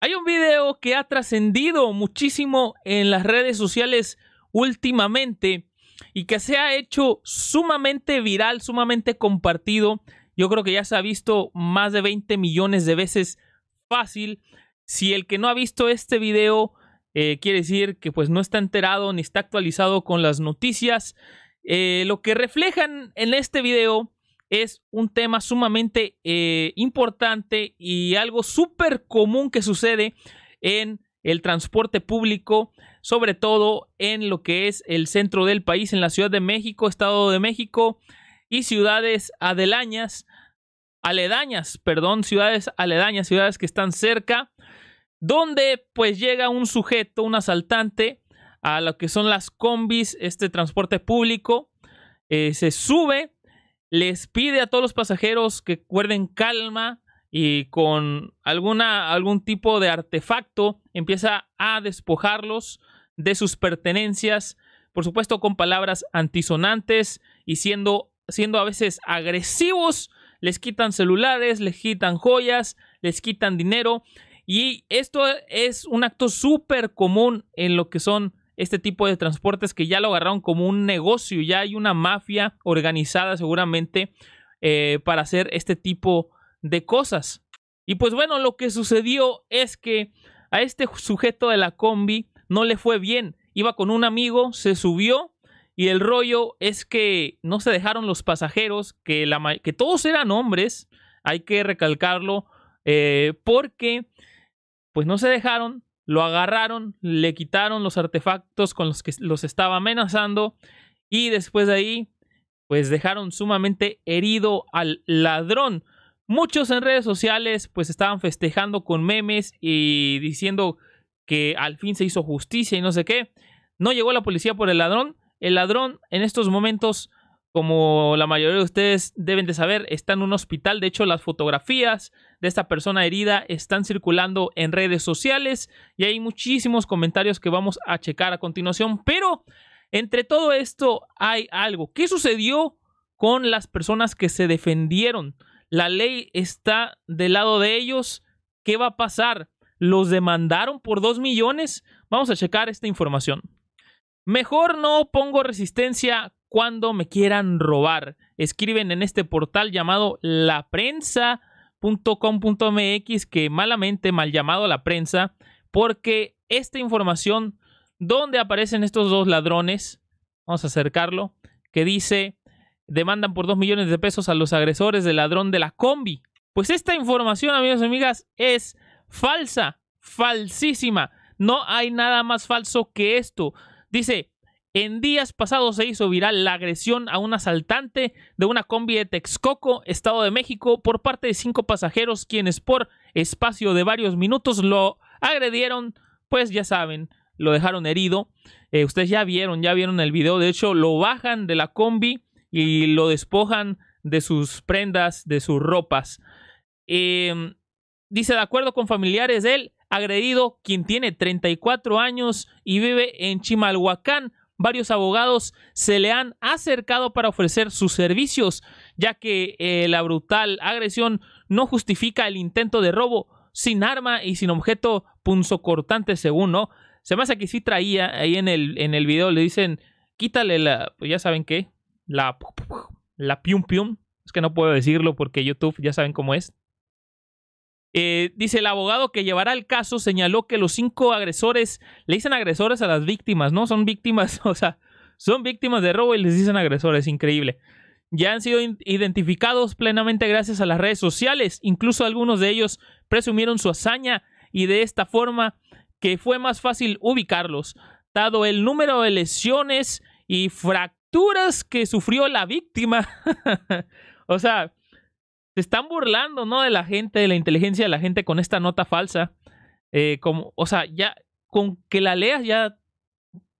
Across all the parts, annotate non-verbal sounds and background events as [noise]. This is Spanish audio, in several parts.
Hay un video que ha trascendido muchísimo en las redes sociales últimamente y que se ha hecho sumamente viral, sumamente compartido. Yo creo que ya se ha visto más de 20 millones de veces fácil. Si el que no ha visto este video eh, quiere decir que pues no está enterado ni está actualizado con las noticias, eh, lo que reflejan en este video es un tema sumamente eh, importante y algo súper común que sucede en el transporte público, sobre todo en lo que es el centro del país, en la Ciudad de México, Estado de México y ciudades adelañas, aledañas, perdón, ciudades aledañas, ciudades que están cerca, donde pues llega un sujeto, un asaltante, a lo que son las combis, este transporte público, eh, se sube les pide a todos los pasajeros que cuerden calma y con alguna, algún tipo de artefacto empieza a despojarlos de sus pertenencias, por supuesto con palabras antisonantes y siendo, siendo a veces agresivos, les quitan celulares, les quitan joyas, les quitan dinero y esto es un acto súper común en lo que son este tipo de transportes que ya lo agarraron como un negocio, ya hay una mafia organizada seguramente eh, para hacer este tipo de cosas. Y pues bueno, lo que sucedió es que a este sujeto de la combi no le fue bien. Iba con un amigo, se subió y el rollo es que no se dejaron los pasajeros, que, la, que todos eran hombres, hay que recalcarlo, eh, porque pues no se dejaron, lo agarraron, le quitaron los artefactos con los que los estaba amenazando y después de ahí pues dejaron sumamente herido al ladrón. Muchos en redes sociales pues estaban festejando con memes y diciendo que al fin se hizo justicia y no sé qué. No llegó la policía por el ladrón. El ladrón en estos momentos, como la mayoría de ustedes deben de saber, está en un hospital. De hecho, las fotografías de esta persona herida están circulando en redes sociales y hay muchísimos comentarios que vamos a checar a continuación. Pero entre todo esto hay algo. ¿Qué sucedió con las personas que se defendieron? La ley está del lado de ellos. ¿Qué va a pasar? ¿Los demandaron por dos millones? Vamos a checar esta información. Mejor no pongo resistencia cuando me quieran robar. Escriben en este portal llamado La Prensa .com.mx que malamente mal llamado a la prensa porque esta información donde aparecen estos dos ladrones, vamos a acercarlo, que dice demandan por 2 millones de pesos a los agresores del ladrón de la combi. Pues esta información, amigos y amigas, es falsa, falsísima. No hay nada más falso que esto. Dice, en días pasados se hizo viral la agresión a un asaltante de una combi de Texcoco, Estado de México, por parte de cinco pasajeros quienes por espacio de varios minutos lo agredieron, pues ya saben, lo dejaron herido. Eh, ustedes ya vieron, ya vieron el video, de hecho lo bajan de la combi y lo despojan de sus prendas, de sus ropas. Em, dice, de acuerdo con familiares el agredido, quien tiene 34 años y vive en Chimalhuacán, varios abogados se le han acercado para ofrecer sus servicios, ya que eh, la brutal agresión no justifica el intento de robo sin arma y sin objeto punzocortante, según, ¿no? Se me hace que sí traía ahí en el, en el video, le dicen, quítale la, pues, ya saben qué, la, la pium pium, es que no puedo decirlo porque YouTube ya saben cómo es, eh, dice el abogado que llevará el caso señaló que los cinco agresores le dicen agresores a las víctimas, ¿no? Son víctimas, [laughs] o sea, son víctimas de robo y les dicen agresores, increíble. Ya han sido identificados plenamente gracias a las redes sociales, incluso algunos de ellos presumieron su hazaña y de esta forma que fue más fácil ubicarlos, dado el número de lesiones y fracturas que sufrió la víctima. [laughs] o sea, se están burlando, ¿no? De la gente, de la inteligencia de la gente con esta nota falsa. Eh, como, o sea, ya con que la leas ya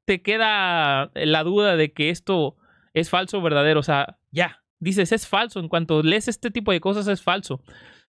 te queda la duda de que esto es falso o verdadero. O sea, ya, dices, es falso. En cuanto lees este tipo de cosas, es falso.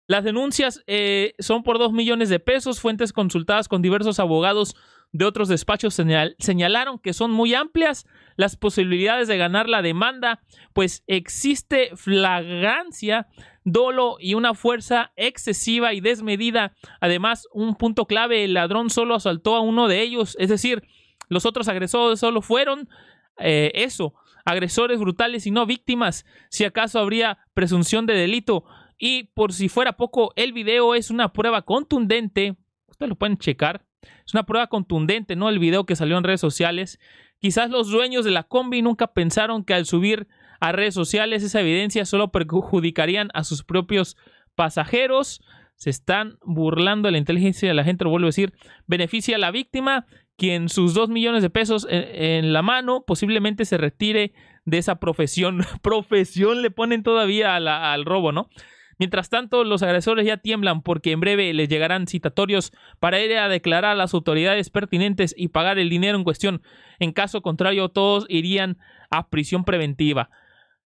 Las denuncias eh, son por dos millones de pesos. Fuentes consultadas con diversos abogados de otros despachos señalaron que son muy amplias las posibilidades de ganar la demanda, pues existe flagrancia dolo y una fuerza excesiva y desmedida. Además, un punto clave, el ladrón solo asaltó a uno de ellos, es decir, los otros agresores solo fueron eh, eso, agresores brutales y no víctimas, si acaso habría presunción de delito. Y por si fuera poco, el video es una prueba contundente, ustedes lo pueden checar, es una prueba contundente, ¿no? El video que salió en redes sociales Quizás los dueños de la combi nunca pensaron que al subir a redes sociales esa evidencia solo perjudicarían a sus propios pasajeros. Se están burlando de la inteligencia de la gente, lo vuelvo a decir. Beneficia a la víctima, quien sus dos millones de pesos en, la mano posiblemente se retire de esa profesión. [laughs] profesión le ponen todavía al robo, ¿no? Mientras tanto, los agresores ya tiemblan porque en breve les llegarán citatorios para ir a declarar a las autoridades pertinentes y pagar el dinero en cuestión. En caso contrario, todos irían a prisión preventiva.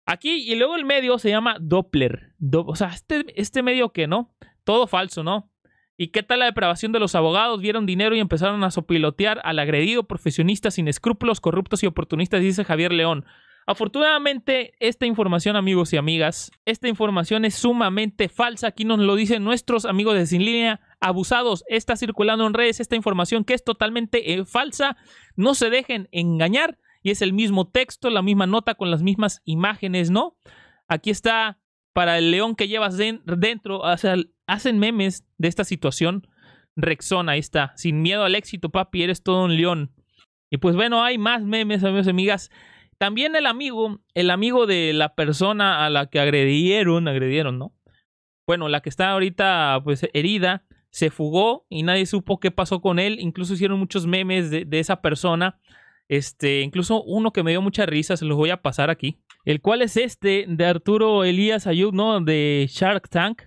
Aquí y luego el medio se llama Doppler. o sea, este, este, medio que no, todo falso, ¿no? ¿Y qué tal la depravación de los abogados? Vieron dinero y empezaron a sopilotear al agredido, profesionista, sin escrúpulos, corruptos y oportunistas, dice Javier León. Afortunadamente, esta información, amigos y amigas, esta información es sumamente falsa. Aquí nos lo dicen nuestros amigos de Sin Línea abusados. Está circulando en redes esta información que es totalmente eh, falsa. No se dejen engañar. Y es el mismo texto, la misma nota con las mismas imágenes, ¿no? Aquí está para el león que llevas dentro. hacen memes de esta situación. Rexona, ahí está. Sin miedo al éxito, papi, eres todo un león. Y pues bueno, hay más memes, amigos y amigas. También el amigo, el amigo de la persona a la que agredieron, agredieron, ¿no? Bueno, la que está ahorita pues herida, se fugó y nadie supo qué pasó con él. Incluso hicieron muchos memes de, esa persona. Este, incluso uno que me dio mucha risa, se los voy a pasar aquí. El cual es este de Arturo Elías Ayud, ¿no? De Shark Tank.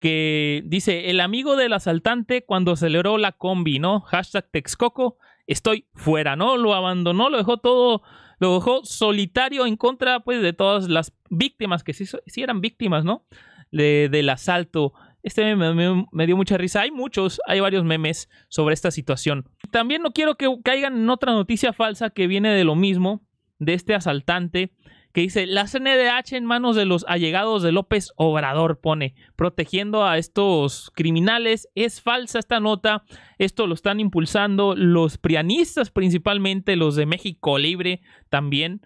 Que dice, el amigo del asaltante cuando celebró la combi, ¿no? Hashtag Texcoco, estoy fuera, ¿no? Lo abandonó, lo dejó todo lo dejó solitario en contra pues, de todas las víctimas, que sí, eran víctimas, ¿no? De, del asalto. Este meme me, dio mucha risa. Hay muchos, hay varios memes sobre esta situación. También no quiero que caigan otra noticia falsa que viene de lo mismo, de este asaltante que dice, la CNDH en manos de los allegados de López Obrador pone, protegiendo a estos criminales, es falsa esta nota, esto lo están impulsando los prianistas principalmente, los de México Libre también,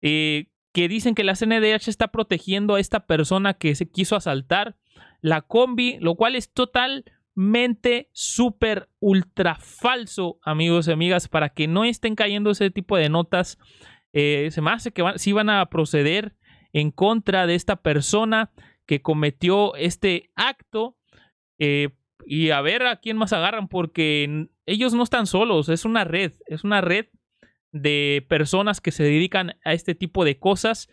eh, que dicen que la CNDH está protegiendo a esta persona que se quiso asaltar la combi, lo cual es totalmente súper ultra falso, amigos y amigas, para que no estén cayendo ese tipo de notas eh, se me hace que si van a proceder en contra de esta persona que cometió este acto eh, y a ver a quién más agarran porque ellos no están solos, es una red, es una red de personas que se dedican a este tipo de cosas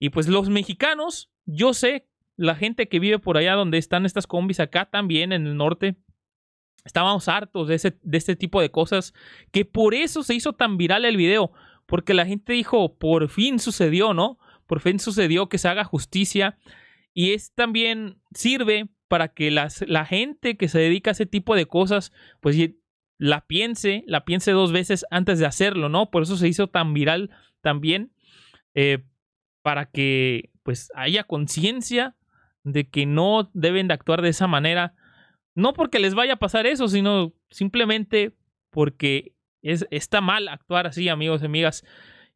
y pues los mexicanos, yo sé, la gente que vive por allá donde están estas combis acá también en el norte, estábamos hartos de, ese, de este tipo de cosas, que por eso se hizo tan viral el video, porque la gente dijo, por fin sucedió, ¿no? Por fin sucedió que se haga justicia y es también sirve para que las, la gente que se dedica a ese tipo de cosas, pues la piense, la piense dos veces antes de hacerlo, ¿no? Por eso se hizo tan viral también, eh, para que pues haya conciencia de que no deben de actuar de esa manera, no porque les vaya a pasar eso, sino simplemente porque está mal actuar así, amigos y amigas.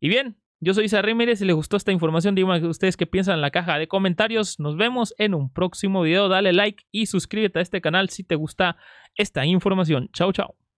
Y bien, yo soy Isa Rímeres. Si les gustó esta información, díganme ustedes qué piensan en la caja de comentarios. Nos vemos en un próximo video. Dale like y suscríbete a este canal si te gusta esta información. Chao, chao.